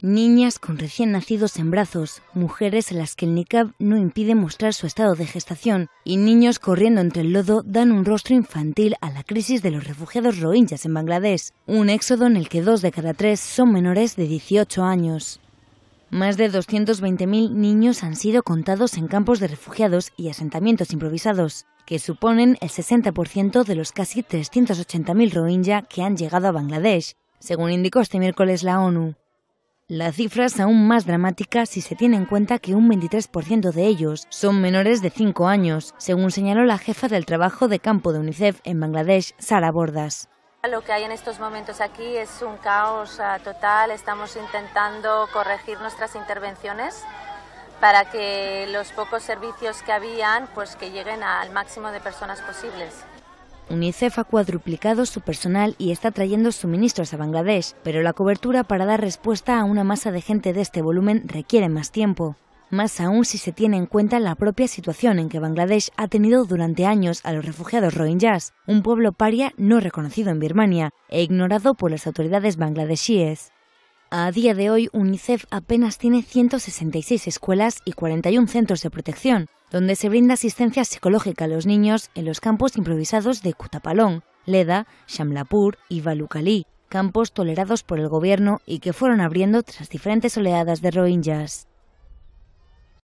Niñas con recién nacidos en brazos, mujeres en las que el niqab no impide mostrar su estado de gestación y niños corriendo entre el lodo dan un rostro infantil a la crisis de los refugiados rohingyas en Bangladesh, un éxodo en el que dos de cada tres son menores de 18 años. Más de 220.000 niños han sido contados en campos de refugiados y asentamientos improvisados, que suponen el 60% de los casi 380.000 rohingya que han llegado a Bangladesh, según indicó este miércoles la ONU. La cifra es aún más dramática si se tiene en cuenta que un 23% de ellos son menores de 5 años, según señaló la jefa del trabajo de campo de UNICEF en Bangladesh, Sara Bordas. Lo que hay en estos momentos aquí es un caos ah, total. Estamos intentando corregir nuestras intervenciones para que los pocos servicios que habían pues que lleguen al máximo de personas posibles. UNICEF ha cuadruplicado su personal y está trayendo suministros a Bangladesh, pero la cobertura para dar respuesta a una masa de gente de este volumen requiere más tiempo más aún si se tiene en cuenta la propia situación en que Bangladesh ha tenido durante años a los refugiados rohingyas, un pueblo paria no reconocido en Birmania e ignorado por las autoridades bangladesíes. A día de hoy, UNICEF apenas tiene 166 escuelas y 41 centros de protección, donde se brinda asistencia psicológica a los niños en los campos improvisados de Cutapalón, Leda, Shamlapur y Balukalí, campos tolerados por el gobierno y que fueron abriendo tras diferentes oleadas de rohingyas.